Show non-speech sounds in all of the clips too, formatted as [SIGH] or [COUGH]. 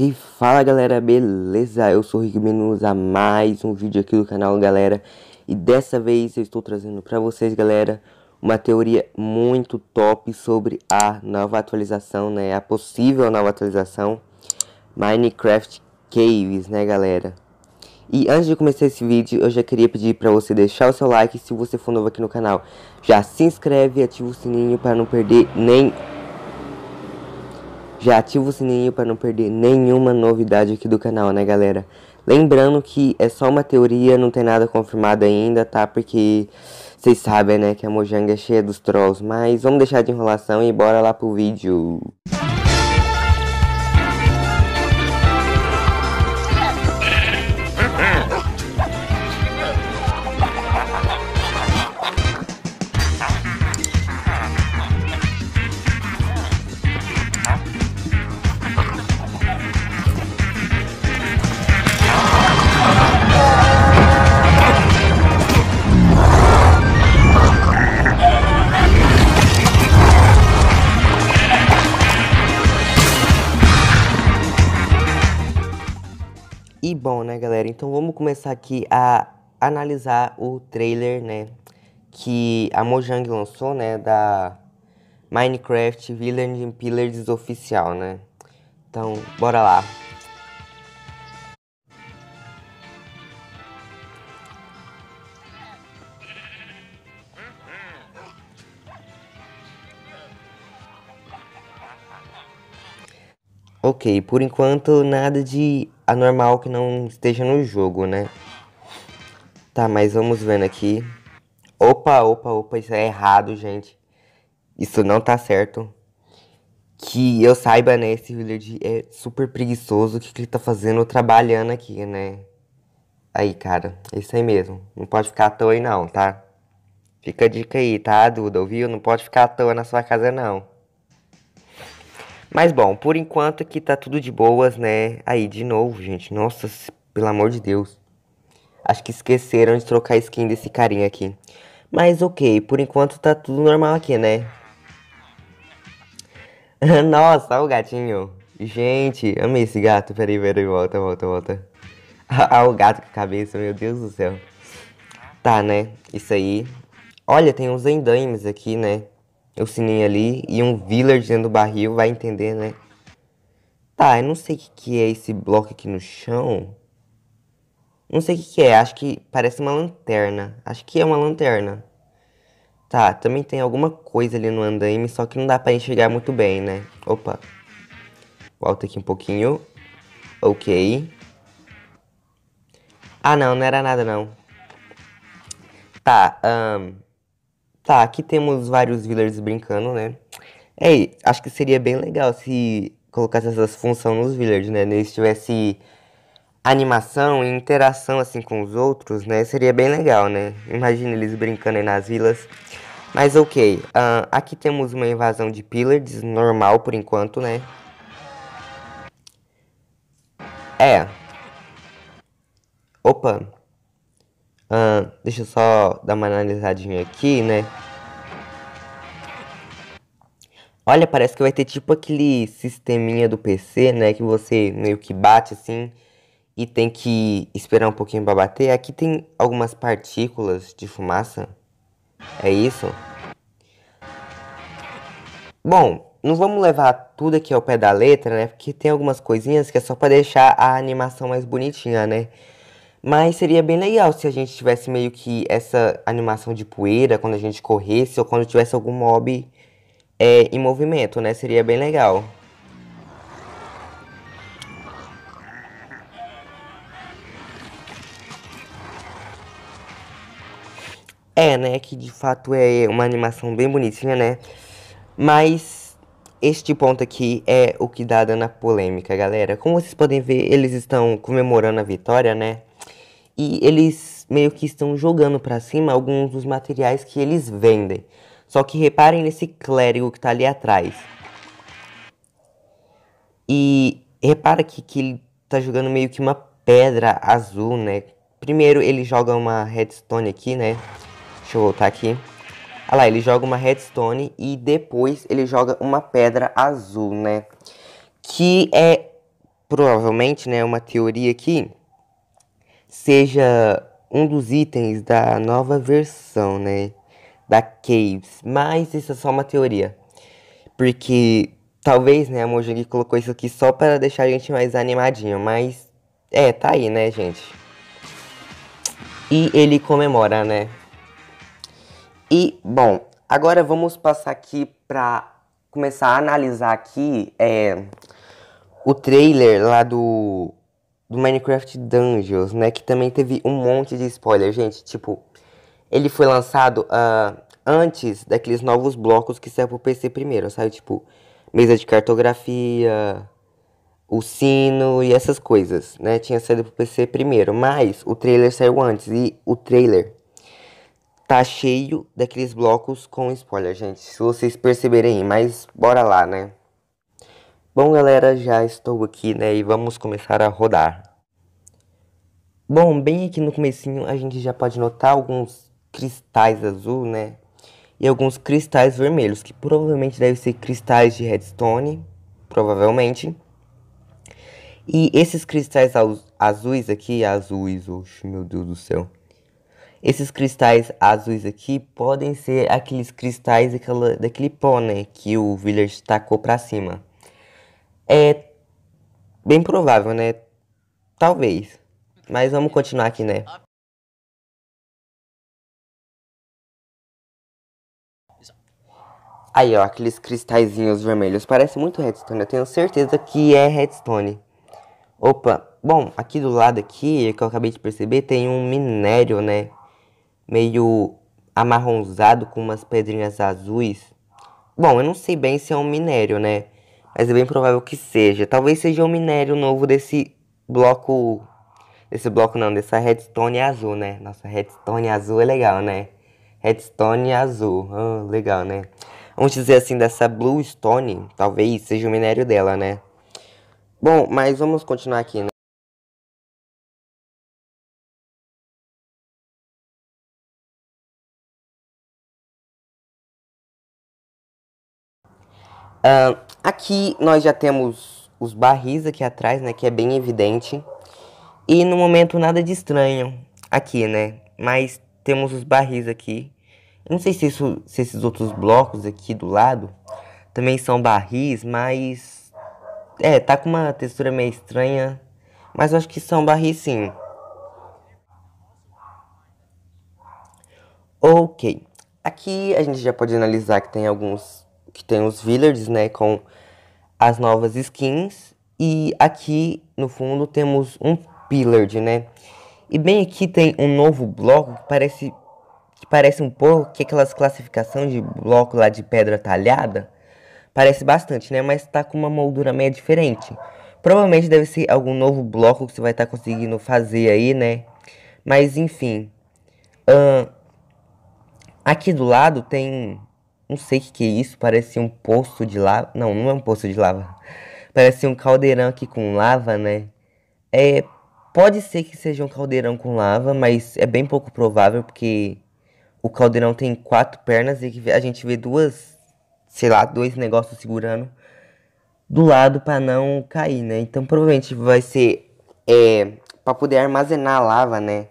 E fala galera, beleza? Eu sou o Rick a mais um vídeo aqui do canal, galera. E dessa vez eu estou trazendo para vocês, galera, uma teoria muito top sobre a nova atualização, né? A possível nova atualização Minecraft Caves, né, galera? E antes de começar esse vídeo, eu já queria pedir para você deixar o seu like. Se você for novo aqui no canal, já se inscreve e ativa o sininho para não perder nem já ativa o sininho para não perder nenhuma novidade aqui do canal, né, galera? Lembrando que é só uma teoria, não tem nada confirmado ainda, tá? Porque vocês sabem, né, que a Mojang é cheia dos trolls. Mas vamos deixar de enrolação e bora lá pro vídeo. galera, então vamos começar aqui a analisar o trailer, né, que a Mojang lançou, né, da Minecraft Village Pillars oficial, né? Então, bora lá. Ok, por enquanto nada de anormal que não esteja no jogo, né? Tá, mas vamos vendo aqui. Opa, opa, opa, isso é errado, gente. Isso não tá certo. Que eu saiba, né? Esse Willard é super preguiçoso. O que, que ele tá fazendo trabalhando aqui, né? Aí, cara, é isso aí mesmo. Não pode ficar à toa aí, não, tá? Fica a dica aí, tá, Duda? Ouviu? Não pode ficar à toa na sua casa, não. Mas bom, por enquanto aqui tá tudo de boas, né? Aí, de novo, gente. Nossa, pelo amor de Deus. Acho que esqueceram de trocar a skin desse carinha aqui. Mas ok, por enquanto tá tudo normal aqui, né? [LAUGHS] Nossa, olha o gatinho. Gente, amei esse gato. Peraí, peraí, volta, volta, volta. [LAUGHS] Olha o gato com a cabeça, meu Deus do céu. Tá, né? Isso aí. Olha, tem uns endames aqui, né? o sininho ali e um villager dentro do barril vai entender, né? Tá, eu não sei o que, que é esse bloco aqui no chão. Não sei o que, que é, acho que parece uma lanterna. Acho que é uma lanterna. Tá, também tem alguma coisa ali no andaime, só que não dá pra enxergar muito bem, né? Opa. Volta aqui um pouquinho. Ok. Ah, não, não era nada não. Tá, um... Tá, aqui temos vários villagers brincando, né? É, acho que seria bem legal se colocasse essas funções nos villagers, né? Eles tivessem animação e interação assim com os outros, né? Seria bem legal, né? Imagina eles brincando aí nas vilas. Mas ok, uh, aqui temos uma invasão de pillars, normal por enquanto, né? É. Opa, Uh, deixa eu só dar uma analisadinha aqui, né? Olha, parece que vai ter tipo aquele sisteminha do PC, né? Que você meio que bate assim e tem que esperar um pouquinho para bater. Aqui tem algumas partículas de fumaça. É isso? Bom, não vamos levar tudo aqui ao pé da letra, né? Porque tem algumas coisinhas que é só para deixar a animação mais bonitinha, né? Mas seria bem legal se a gente tivesse meio que essa animação de poeira quando a gente corresse ou quando tivesse algum mob é, em movimento, né? Seria bem legal. É, né? Que de fato é uma animação bem bonitinha, né? Mas este ponto aqui é o que dá na polêmica, galera. Como vocês podem ver, eles estão comemorando a vitória, né? e eles meio que estão jogando para cima alguns dos materiais que eles vendem. Só que reparem nesse clérigo que tá ali atrás. E repara que, que ele tá jogando meio que uma pedra azul, né? Primeiro ele joga uma redstone aqui, né? Deixa eu voltar aqui. Olha lá, ele joga uma redstone e depois ele joga uma pedra azul, né? Que é provavelmente, né, uma teoria aqui seja um dos itens da nova versão, né? Da Caves. Mas isso é só uma teoria. Porque talvez, né, a Mojang colocou isso aqui só para deixar a gente mais animadinho. Mas é, tá aí, né, gente? E ele comemora, né? E, bom, agora vamos passar aqui pra começar a analisar aqui é, o trailer lá do do Minecraft Dungeons, né? Que também teve um monte de spoiler, gente. Tipo, ele foi lançado uh, antes daqueles novos blocos que saiu pro PC primeiro. sabe? tipo, mesa de cartografia, o sino e essas coisas, né? Tinha saído pro PC primeiro, mas o trailer saiu antes. E o trailer tá cheio daqueles blocos com spoiler, gente. Se vocês perceberem, mas bora lá, né? Bom, galera, já estou aqui, né, e vamos começar a rodar. Bom, bem aqui no comecinho a gente já pode notar alguns cristais azul, né, e alguns cristais vermelhos, que provavelmente devem ser cristais de redstone, provavelmente. E esses cristais azuis aqui, azuis, oxe, meu Deus do céu. Esses cristais azuis aqui podem ser aqueles cristais daquela, daquele pó, né, que o Village tacou pra cima. É bem provável, né? Talvez. Mas vamos continuar aqui, né? Aí, ó, aqueles cristalzinhos vermelhos. Parece muito redstone. Eu tenho certeza que é redstone. Opa, bom, aqui do lado aqui, é que eu acabei de perceber, tem um minério, né? Meio amarronzado com umas pedrinhas azuis. Bom, eu não sei bem se é um minério, né? mas é bem provável que seja. Talvez seja um minério novo desse bloco. Desse bloco não, dessa redstone azul, né? Nossa, redstone azul é legal, né? Redstone azul, oh, legal, né? Vamos dizer assim, dessa blue stone, talvez seja o minério dela, né? Bom, mas vamos continuar aqui, né? Uh, aqui nós já temos os barris aqui atrás, né? Que é bem evidente. E no momento nada de estranho aqui, né? Mas temos os barris aqui. Eu não sei se, isso, se esses outros blocos aqui do lado também são barris, mas... É, tá com uma textura meio estranha, mas eu acho que são barris sim. Ok. Aqui a gente já pode analisar que tem alguns que tem os villagers, né, com as novas skins. E aqui no fundo temos um pillard, né? E bem aqui tem um novo bloco que parece que parece um pouco que aquelas classificações de bloco lá de pedra talhada parece bastante, né? Mas tá com uma moldura meio diferente. Provavelmente deve ser algum novo bloco que você vai estar tá conseguindo fazer aí, né? Mas enfim. Uh, aqui do lado tem não sei o que, que é isso, parece um poço de lava. Não, não é um poço de lava. Parece um caldeirão aqui com lava, né? É, pode ser que seja um caldeirão com lava, mas é bem pouco provável porque o caldeirão tem quatro pernas e a gente vê duas, sei lá, dois negócios segurando do lado para não cair, né? Então provavelmente vai ser é, para poder armazenar a lava, né?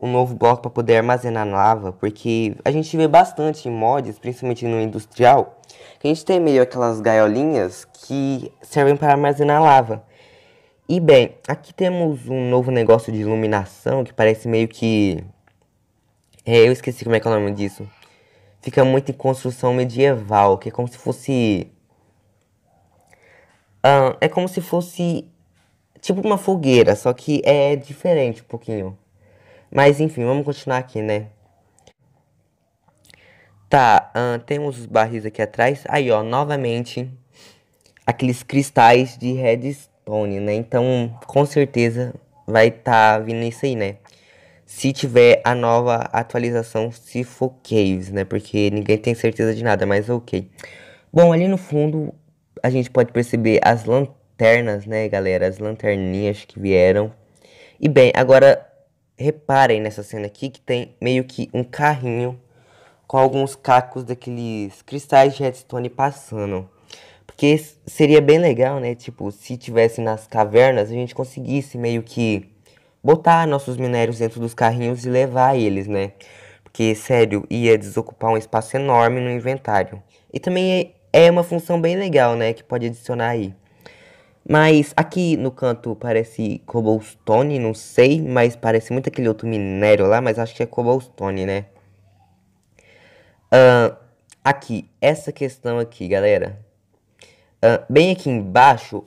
um novo bloco para poder armazenar lava, porque a gente vê bastante em mods, principalmente no industrial, que a gente tem meio aquelas gaiolinhas que servem para armazenar lava. E bem, aqui temos um novo negócio de iluminação que parece meio que. É, eu esqueci como é que é o nome disso. Fica muito em construção medieval, que é como se fosse. Ah, é como se fosse tipo uma fogueira, só que é diferente um pouquinho. Mas enfim, vamos continuar aqui, né? Tá, uh, temos os barris aqui atrás. Aí, ó, novamente, aqueles cristais de redstone, né? Então, com certeza vai estar tá vindo isso aí, né? Se tiver a nova atualização se for Caves, né? Porque ninguém tem certeza de nada, mas ok. Bom, ali no fundo, a gente pode perceber as lanternas, né, galera? As lanterninhas que vieram. E bem, agora reparem nessa cena aqui que tem meio que um carrinho com alguns cacos daqueles cristais de redstone passando. Porque seria bem legal, né? Tipo, se tivesse nas cavernas, a gente conseguisse meio que botar nossos minérios dentro dos carrinhos e levar eles, né? Porque, sério, ia desocupar um espaço enorme no inventário. E também é, é uma função bem legal, né? Que pode adicionar aí. Mas aqui no canto parece cobblestone, não sei, mas parece muito aquele outro minério lá, mas acho que é cobblestone, né? Uh, aqui, essa questão aqui, galera. Uh, bem aqui embaixo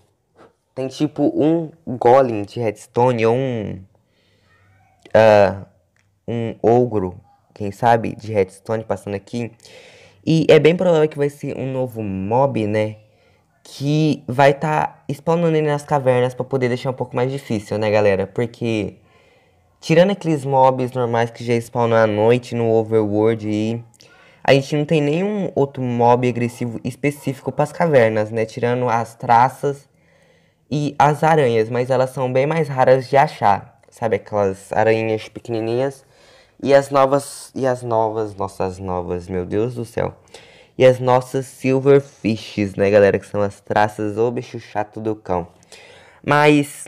tem tipo um golem de redstone ou um... Uh, um ogro, quem sabe, de redstone passando aqui. E é bem provável que vai ser um novo mob, né? que vai estar tá spawnando ele nas cavernas para poder deixar um pouco mais difícil, né, galera? Porque tirando aqueles mobs normais que já spawnam à noite no overworld a gente não tem nenhum outro mob agressivo específico para as cavernas, né? Tirando as traças e as aranhas, mas elas são bem mais raras de achar, sabe aquelas aranhas pequenininhas e as novas e as novas, nossas novas, meu Deus do céu e as nossas silverfishes, né, galera? Que são as traças ou bicho chato do cão. Mas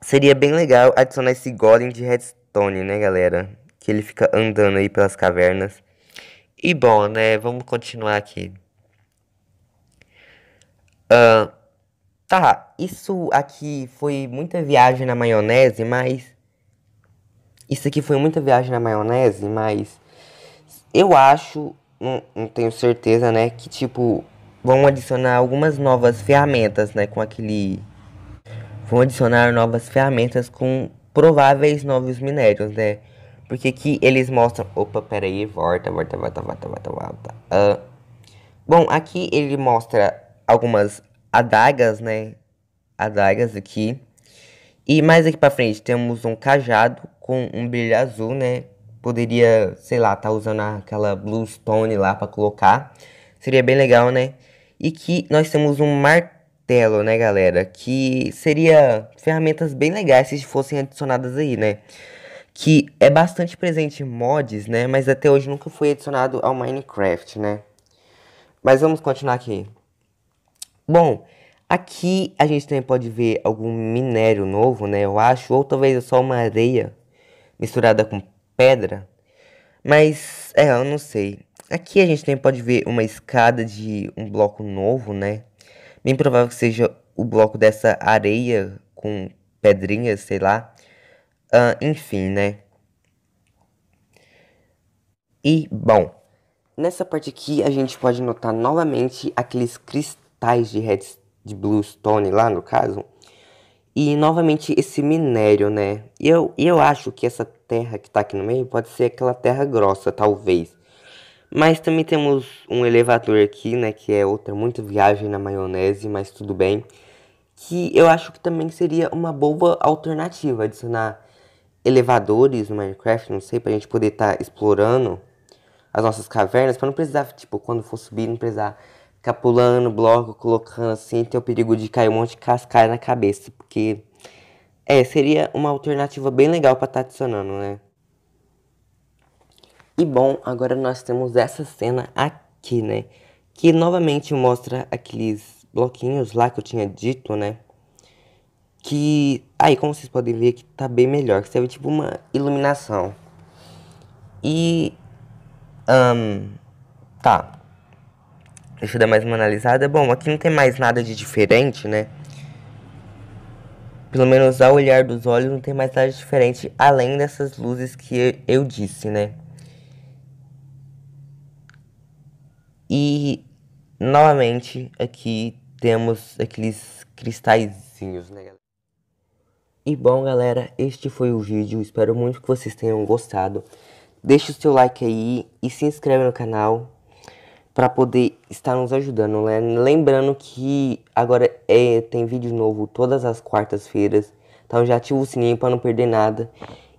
seria bem legal adicionar esse golem de redstone, né, galera? Que ele fica andando aí pelas cavernas. E bom, né? Vamos continuar aqui. Uh, tá, isso aqui foi muita viagem na maionese, mas. Isso aqui foi muita viagem na maionese, mas. Eu acho não, não tenho certeza, né? Que tipo, vão adicionar algumas novas ferramentas, né? Com aquele. Vão adicionar novas ferramentas com prováveis novos minérios, né? Porque aqui eles mostram. Opa, peraí, volta, volta, volta, volta, volta, volta. Uh, bom, aqui ele mostra algumas adagas, né? Adagas aqui. E mais aqui pra frente temos um cajado com um brilho azul, né? poderia, sei lá, tá usando aquela blue stone lá para colocar. Seria bem legal, né? E que nós temos um martelo, né, galera? Que seria ferramentas bem legais se fossem adicionadas aí, né? Que é bastante presente em mods, né? Mas até hoje nunca foi adicionado ao Minecraft, né? Mas vamos continuar aqui. Bom, aqui a gente também pode ver algum minério novo, né? Eu acho, ou talvez é só uma areia misturada com pedra. Mas, é, eu não sei. Aqui a gente também pode ver uma escada de um bloco novo, né? Bem provável que seja o bloco dessa areia com pedrinhas, sei lá. Uh, enfim, né? E, bom, nessa parte aqui a gente pode notar novamente aqueles cristais de, red, de bluestone lá, no caso. E novamente esse minério, né? E eu, eu acho que essa terra que está aqui no meio pode ser aquela terra grossa, talvez. Mas também temos um elevador aqui, né? Que é outra muita viagem na maionese, mas tudo bem. Que eu acho que também seria uma boa alternativa adicionar elevadores no Minecraft, não sei, pra gente poder estar tá explorando as nossas cavernas, para não precisar, tipo, quando for subir, não precisar ficar pulando bloco, colocando assim, ter o perigo de cair um monte de cascalho na cabeça, porque é, seria uma alternativa bem legal para estar tá adicionando, né? E bom, agora nós temos essa cena aqui, né? Que novamente mostra aqueles bloquinhos lá que eu tinha dito, né? Que aí, como vocês podem ver, que tá bem melhor, que serve tipo uma iluminação. E. Um, tá. Deixa eu dar mais uma analisada. Bom, aqui não tem mais nada de diferente, né? pelo menos ao olhar dos olhos, não tem mais nada diferente além dessas luzes que eu disse, né? E novamente aqui temos aqueles cristalzinhos, né, E bom, galera, este foi o vídeo. Espero muito que vocês tenham gostado. Deixe o seu like aí e se inscreve no canal para poder estar nos ajudando. Né? Lembrando que agora é, tem vídeo novo todas as quartas-feiras, então já ativa o sininho para não perder nada.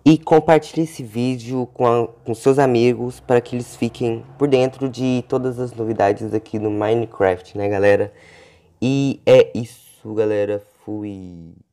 E compartilhe esse vídeo com, a, com seus amigos para que eles fiquem por dentro de todas as novidades aqui do Minecraft, né, galera? E é isso, galera. Fui.